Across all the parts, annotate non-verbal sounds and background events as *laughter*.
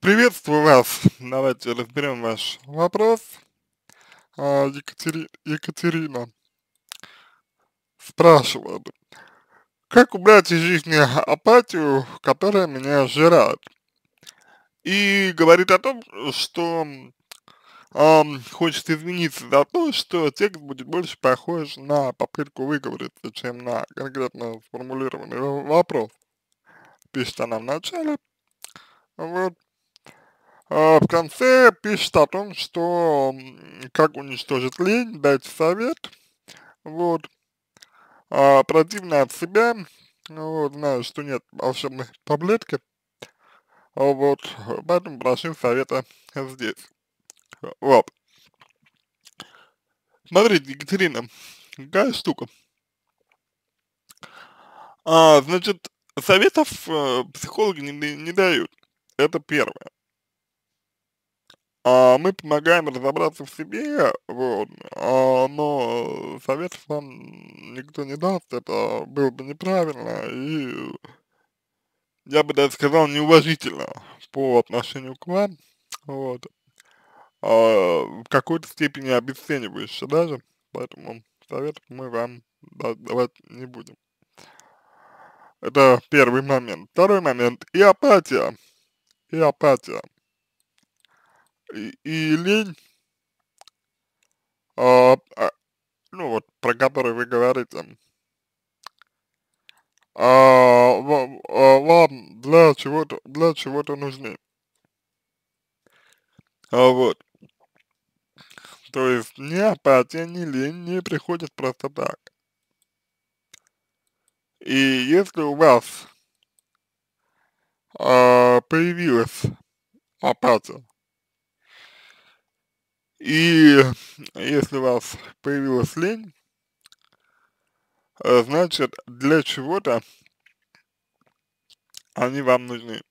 Приветствую вас. Давайте разберем ваш вопрос. А, Екатери... Екатерина спрашивает, как убрать из жизни апатию, которая меня жирает? И говорит о том, что эм, хочет измениться за то, что текст будет больше похож на попытку выговориться, чем на конкретно сформулированный вопрос. Пишет она в начале. Вот. А в конце пишет о том, что как уничтожить лень, дайте совет, вот, а, противно от себя, вот, знаю, что нет волшебной таблетки, а вот, поэтому прошу совета здесь, вот. Смотрите, Екатерина, какая штука. А, значит, советов э, психологи не, не дают. Это первое а, мы помогаем разобраться в себе, вот, а, но совет вам никто не даст, это было бы неправильно и, я бы даже сказал, неуважительно по отношению к вам, вот, а, в какой-то степени обесценивающе даже, поэтому совет мы вам давать не будем. Это первый момент. Второй момент – и апатия. И апатия и, и лень, а, а, ну вот, про которые вы говорите, а, вам, а, вам для чего-то для чего-то нужны. А, вот. То есть ни апатия, ни лень не приходят просто так. И если у вас а, появилась апатия, и если у вас появилась лень, э, значит для чего-то они вам нужны.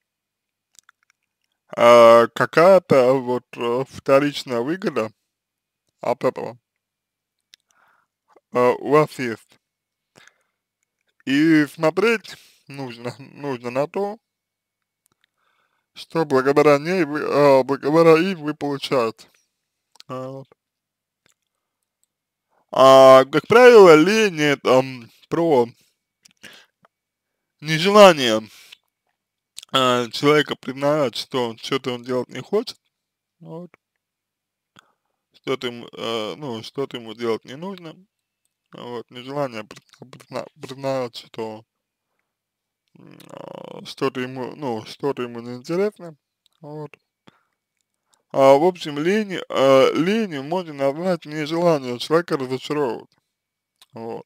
А какая-то вот э, вторичная выгода от этого э, у вас есть. И смотреть нужно, нужно на то, что благодаря ней вы, благодаря им вы получаете. А, как правило, лень это про нежелание а, человека признавать, что что-то он делать не хочет, вот. что-то ему, э, ну, что-то ему делать не нужно, вот, нежелание признавать, что э, что-то ему, ну, что-то ему неинтересно, вот. А, в общем, лень, а, ленью можно назвать нежелание человека разочаровывать. Вот.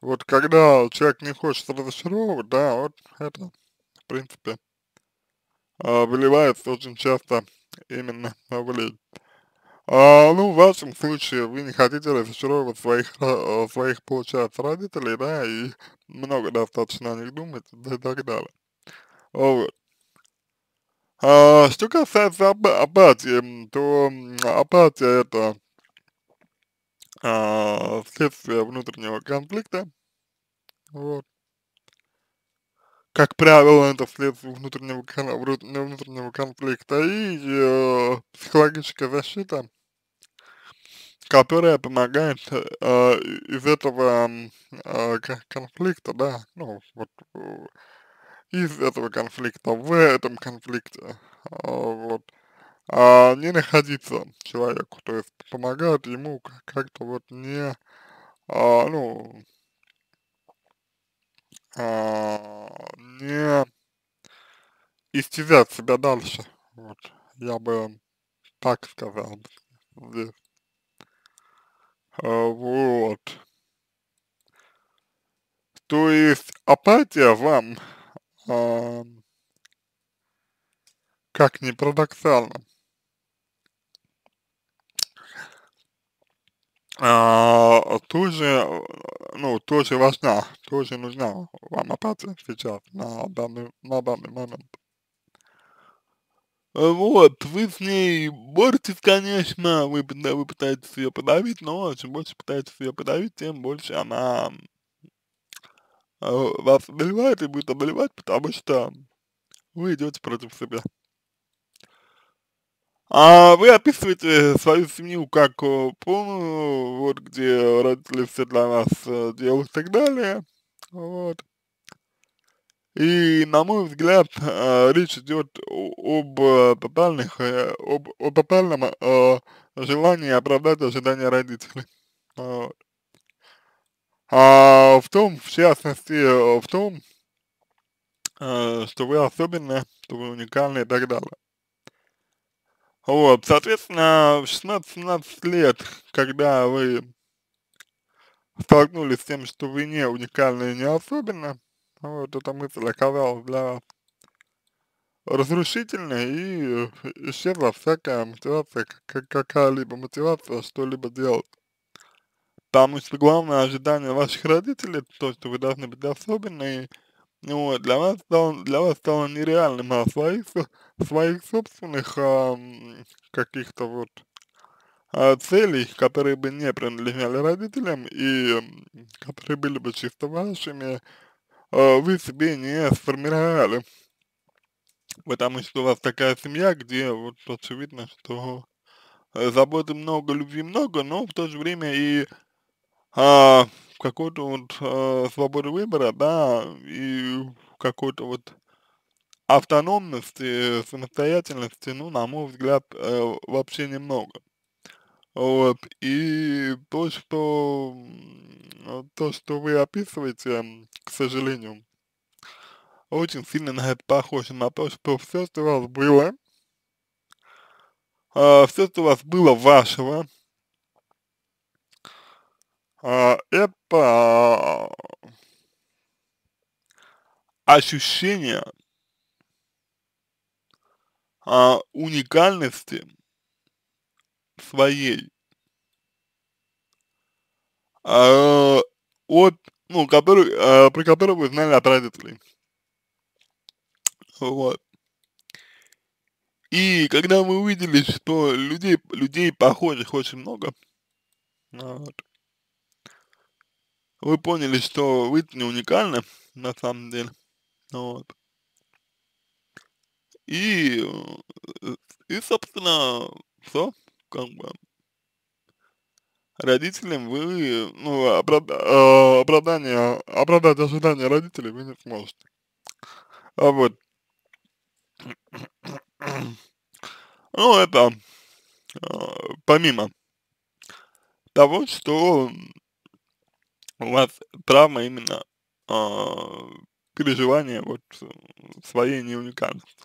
Вот когда человек не хочет разочаровывать, да, вот это, в принципе, а, выливается очень часто именно в лень. А, ну, в вашем случае вы не хотите разочаровывать своих, а, своих, получается, родителей, да, и много достаточно о них думать, да и так далее. Вот. А, что касается ап апатии, то апатия это а, следствие внутреннего конфликта, вот. Как правило, это следствие внутреннего, внутреннего конфликта и э, психологическая защита, которая помогает э, из этого э, конфликта, да, ну, вот, э, из этого конфликта в этом конфликте, а, вот, а не находиться человеку, то есть помогают ему как-то вот не, а, ну, а, не истязать себя дальше, вот, я бы так сказал здесь. А, вот. То есть апатия вам как ни парадоксально, а, тоже, ну, тоже важна, тоже нужна вам апатия сейчас, на данный, на данный момент. Вот, вы с ней боретесь, конечно, вы, вы пытаетесь ее подавить, но чем больше пытаетесь ее подавить, тем больше она а, вас одолевает и будет одолевать, потому что вы идете против себя. А вы описываете свою семью как э, полную, вот где родители все для нас э, делают и так далее, вот. И, на мой взгляд, э, речь идет об тотальных, об, о тотальном желании оправдать ожидания родителей. Вот а, в том, в частности, в том, а, что вы особенная, что вы уникальны и так далее. Вот, соответственно, в 16-17 лет, когда вы столкнулись с тем, что вы не уникальны и не особенно, вот эта мысль оказалась для вас разрушительной и э, исчезла всякая мотивация, какая-либо мотивация что-либо делать. Потому что главное ожидание ваших родителей, это то, что вы должны быть особенные, вот, для вас стало, для вас стало нереальным, а своих, своих собственных а, каких-то вот а, целей, которые бы не принадлежали родителям и которые были бы чисто вашими, а, вы себе не сформировали. Потому что у вас такая семья, где вот очевидно, что э, заботы много, любви много, но в то же время и а, какой-то вот а, свободы выбора, да, и какой-то вот автономности, э, самостоятельности, ну, на мой взгляд, э, вообще немного. Вот, и то, что, то, что вы описываете, к сожалению, очень сильно на это похоже, на то, что все, что у вас было, э, а, все, что у вас было вашего, а, это ощущение а, уникальности своей а, от, ну, который, а, про который вы знали от родителей. Вот. И когда мы увидели, что людей, людей похожих очень много, вот, вы поняли, что вы не уникальны, на самом деле. Ну вот. И, э, и собственно, все, как бы, родителям вы, ну, оправд, э, оправдание, оправдать ожидания родителей вы не сможете. А вот. Ну, это э, помимо того, что у вас травма именно э, а, переживания вот своей неуникальности.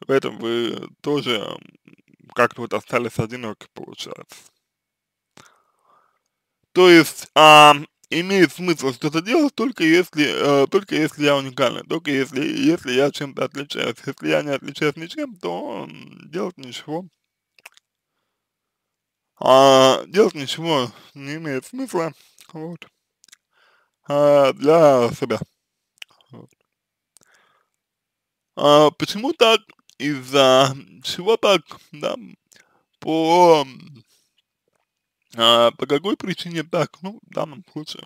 В этом вы тоже как-то вот остались одиноки, получается. То есть, а, имеет смысл что-то делать только если, э, только если я уникальный, только если, если я чем-то отличаюсь. Если я не отличаюсь ничем, то делать ничего а, делать ничего не имеет смысла, вот, а, для себя. Вот. А, почему так? Из-за чего так, да? По, а, по какой причине так? Ну, в данном случае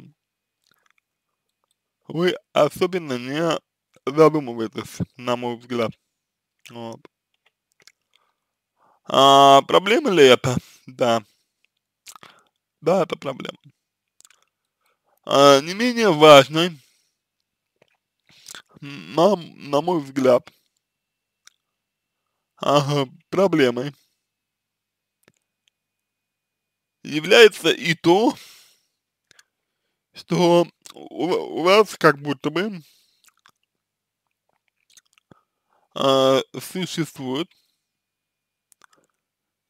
вы особенно не задумываетесь, на мой взгляд. Вот. А, проблема ли это? Да. Да, это проблема. А, не менее важной, на, на мой взгляд, ага, проблемой является и то, что у, у вас как будто бы э, существует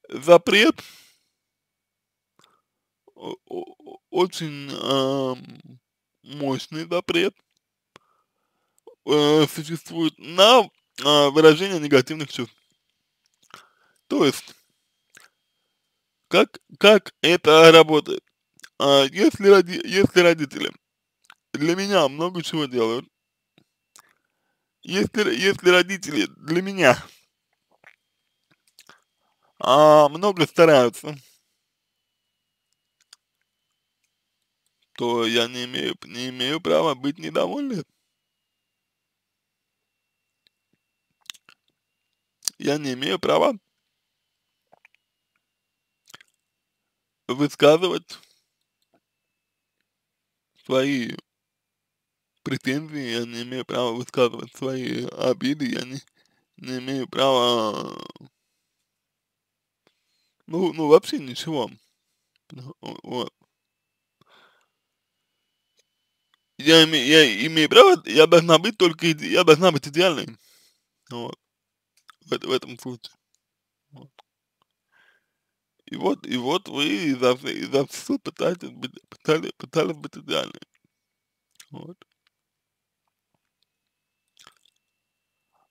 запрет очень э, мощный запрет э, существует на э, выражение негативных чувств. То есть, как, как это работает? Э, если, роди, если родители для меня много чего делают, если, если родители для меня а, много стараются, то я не имею, не имею права быть недовольным. Я не имею права высказывать свои претензии, я не имею права высказывать свои обиды, я не, не имею права, ну, ну вообще ничего. Ну, вот. я, я имею право, я должна быть только, я должна быть идеальной. Вот. В, в этом случае. Вот. И вот, и вот вы изо, изо всего пытаетесь быть, пытались, пытались быть идеальной. Вот.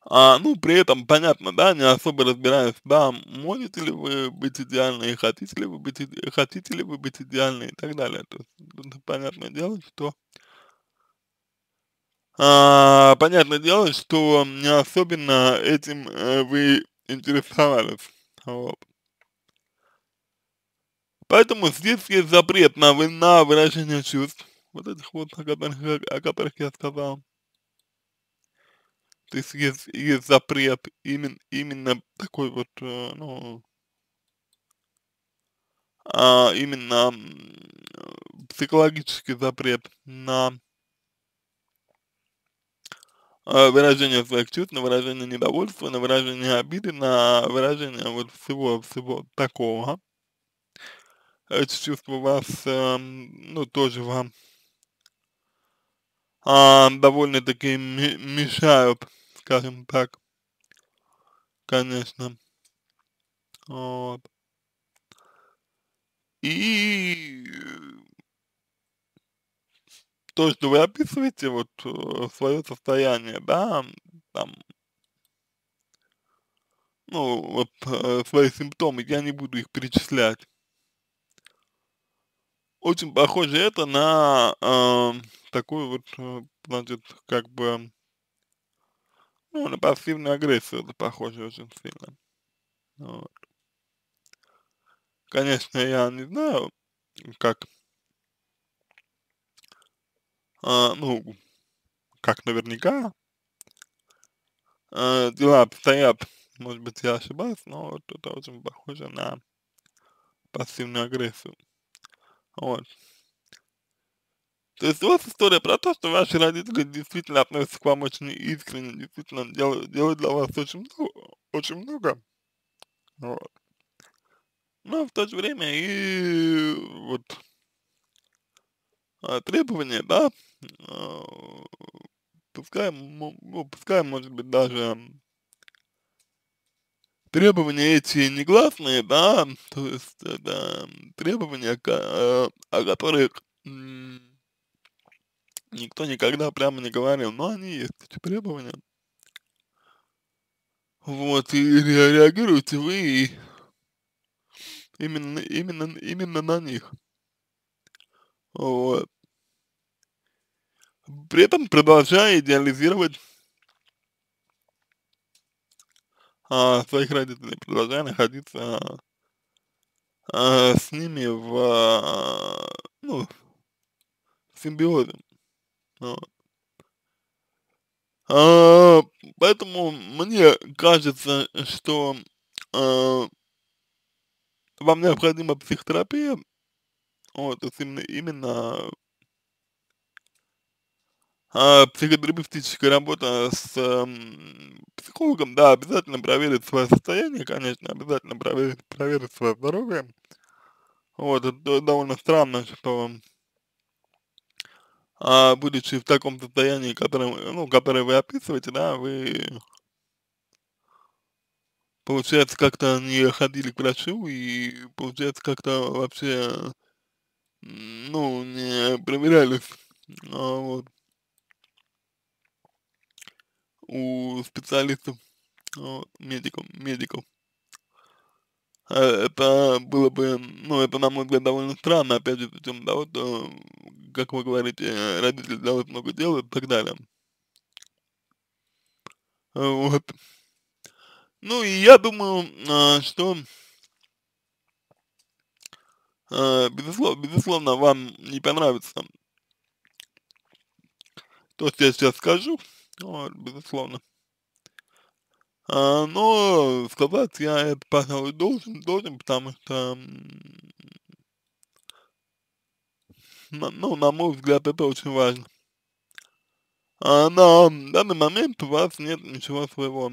А, ну, при этом, понятно, да, не особо разбираюсь, да, можете ли вы быть идеальны, хотите ли вы быть, хотите ли вы быть идеальны и так далее. То есть, ну, понятное дело, что а, понятное дело, что не особенно этим э, вы интересовались. Вот. Поэтому здесь есть запрет на, на выражение чувств, вот этих вот, о которых, о которых я сказал. То есть есть, есть запрет именно, именно такой вот, э, ну, а, именно психологический запрет на Э, выражение своих чувств, на выражение недовольства, на выражение обиды, на выражение вот всего-всего такого. Эти чувства вас, э, ну, тоже вам э, довольно-таки мешают, скажем так, конечно. Вот. И то что ну, вы описываете вот э, свое состояние, да, там, ну, вот э, свои симптомы, я не буду их перечислять. Очень похоже это на э, такую вот, э, значит, как бы, ну, на пассивную агрессию это похоже очень сильно. Вот. Конечно, я не знаю, как а, ну, как наверняка, дела а, обстоят, может быть, я ошибаюсь, но вот это очень похоже на пассивную агрессию. Вот. То есть вот история про то, что ваши родители действительно относятся к вам очень искренне, действительно делают, делают для вас очень много, очень много. Вот. Но в то же время и вот Э, требования, да, э, пускай, ну, пускай, может быть, даже требования эти негласные, да, то есть это требования, э, о, которых никто никогда прямо не говорил, но они есть, эти требования. Вот, и реагируете вы именно, именно, именно на них. Вот при этом продолжая идеализировать а, своих родителей, продолжая находиться а, с ними в, а, ну, симбиозе. Вот. А, поэтому мне кажется, что а, вам необходима психотерапия, вот, именно, именно а, психотерапевтическая работа с э, психологом, да, обязательно проверить свое состояние, конечно, обязательно проверить, проверить свое здоровье. Вот, это довольно странно, что а, будучи в таком состоянии, которое, ну, которое вы описываете, да, вы получается как-то не ходили к врачу и получается как-то вообще ну, не проверялись. А вот у специалистов, вот, медиков, медиков. А это было бы, ну, это, на мой взгляд, довольно странно, опять же, причем, да, вот, э, как вы говорите, э, родители делают много дел и так далее. Э, вот. Ну, и я думаю, что безусловно, безусловно, вам не понравится то, что я сейчас скажу, ну, безусловно. А, но сказать я это, пожалуй, должен, должен, потому что, на, ну, на мой взгляд, это очень важно. А на данный момент у вас нет ничего своего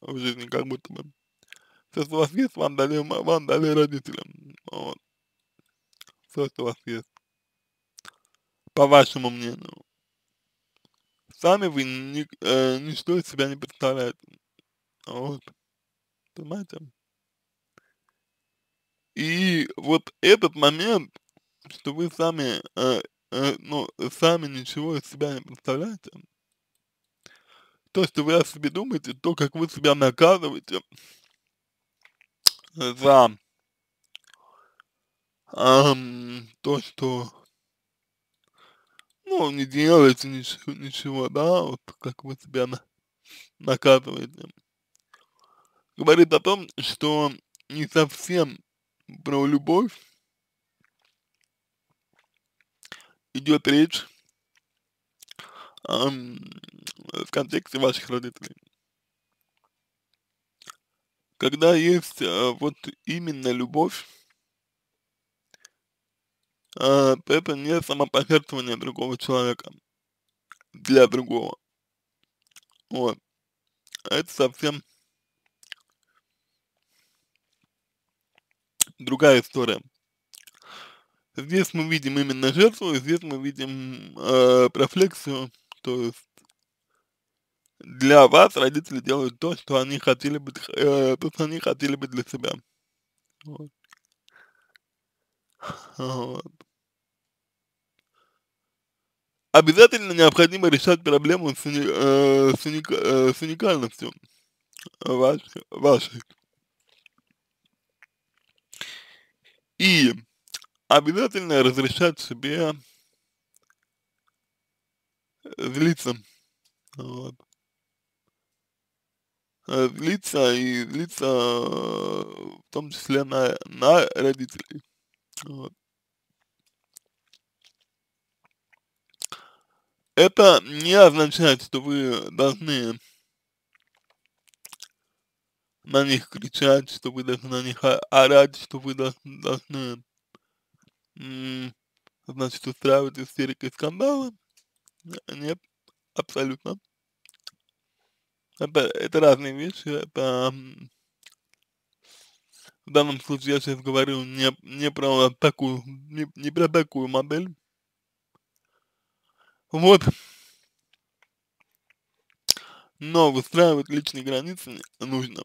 в жизни, как будто бы. Все, что у вас есть, вам дали, вам дали родителям. Вот. Все, что у вас есть. По вашему мнению сами вы ни, э, ничто из себя не представляете. Вот. Понимаете? И вот этот момент, что вы сами, э, э, ну, сами ничего из себя не представляете, то, что вы о себе думаете, то, как вы себя наказываете за эм, то, что ну, не делаете ничего, ничего, да, вот как вы себя на, накатываете. Говорит о том, что не совсем про любовь идет речь эм, в контексте ваших родителей. Когда есть э, вот именно любовь, э, это не самопожертвование другого человека для другого. Вот. А это совсем другая история. Здесь мы видим именно жертву, здесь мы видим э, профлексию, то есть для вас родители делают то, что они хотели бы, э, то, что они хотели бы для себя. Вот. *laughs* Обязательно необходимо решать проблему с, э, с, уник, э, с уникальностью ваш, вашей. И обязательно разрешать себе злиться. Вот. Злиться и злиться э, в том числе на, на родителей. Это не означает, что вы должны на них кричать, что вы должны на них орать, что вы должны, значит, устраивать истерики и скандалы. Нет, абсолютно. Это, это разные вещи, это в данном случае я сейчас говорю не, не про такую, не, не про такую модель. Вот. Но выстраивать личные границы нужно.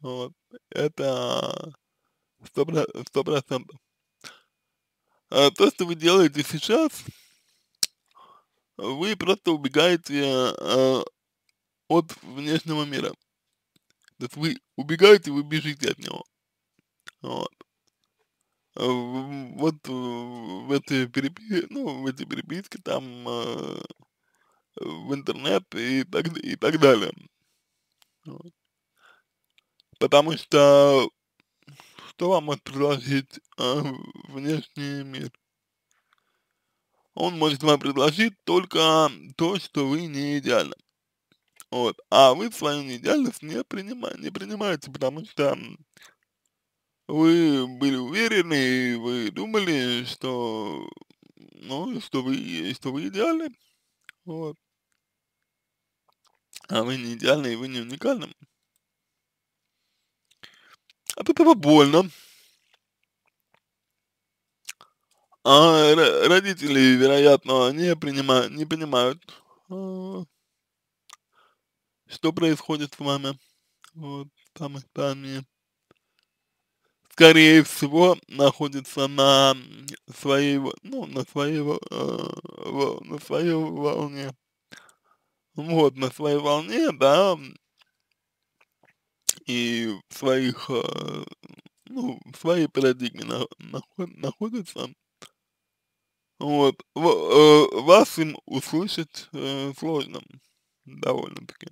Вот. Это сто процентов. А то, что вы делаете сейчас, вы просто убегаете э, от внешнего мира. То есть вы убегаете, вы бежите от него. Вот. А вот в этой переписке, ну, в этой переписке там э, в интернет и так, и так далее. Вот. Потому что что вам может предложить э, внешний мир? Он может вам предложить только то, что вы не идеальны. Вот. А вы свою неидеальность не, принима не принимаете, потому что вы были уверены, и вы думали, что, ну, что вы, что вы идеальны, вот. А вы не идеальны, и вы не уникальны. От а этого больно. А родители, вероятно, не, принимают, не а, понимают, что происходит с вами. Вот, там, что скорее всего, находится на своей, ну, на своей, э, на своей волне. Вот, на своей волне, да, и в своих, э, ну, в своей парадигме на, наход, находятся. Вот, в, э, вас им услышать э, сложно довольно-таки.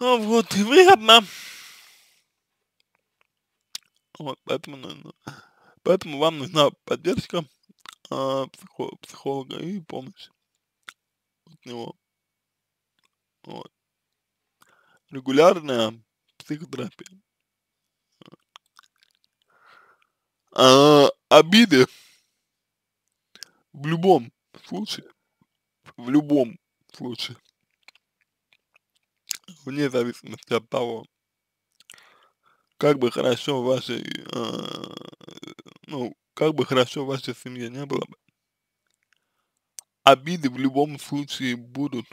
А вот, и Вот, поэтому, нужно, ну, поэтому вам нужна поддержка э, психо, психолога и помощь от него. Вот. Регулярная психотерапия. А, обиды в любом случае, в любом случае, вне зависимости от того, как бы хорошо в вашей, э, ну, как бы хорошо в вашей семье не было бы, обиды в любом случае будут.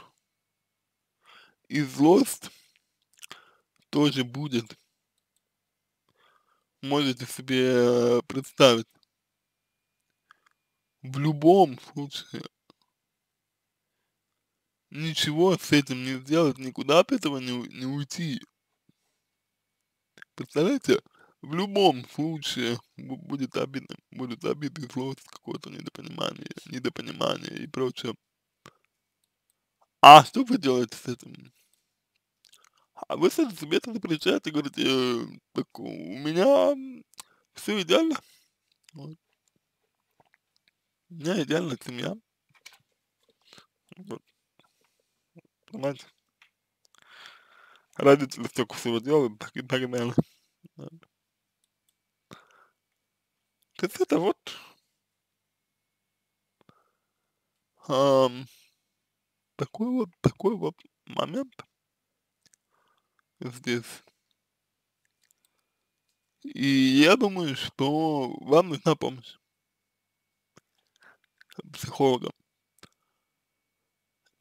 И злость тоже будет. Можете себе э, представить. В любом случае ничего с этим не сделать, никуда от этого не, не уйти. Представляете, в любом случае будет обидно, будет обидно, злость, какое-то недопонимание, недопонимание и прочее. А что вы делаете с этим? А вы себе это запрещаете, говорите, э, так у меня все идеально. Вот. У меня идеальная семья. Вот понимаете? Родители столько всего делают так, и так далее. То есть это вот эм, такой вот, такой вот момент здесь. И я думаю, что вам нужна помощь психолога.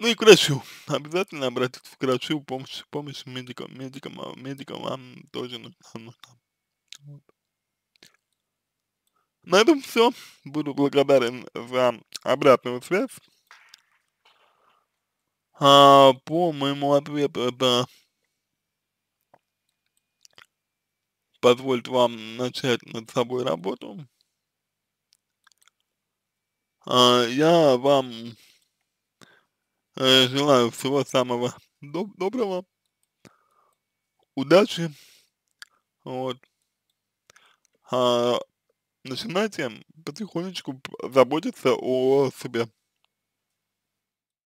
Ну и врачу. Обязательно обратиться к врачу, помощь, помощь медикам, медикам, медикам вам тоже нужна. нужна. Вот. На этом все. Буду благодарен за обратную связь. А, по моему ответу это позволит вам начать над собой работу. А, я вам Э, желаю всего самого доб доброго, удачи, вот. А, начинайте потихонечку заботиться о себе.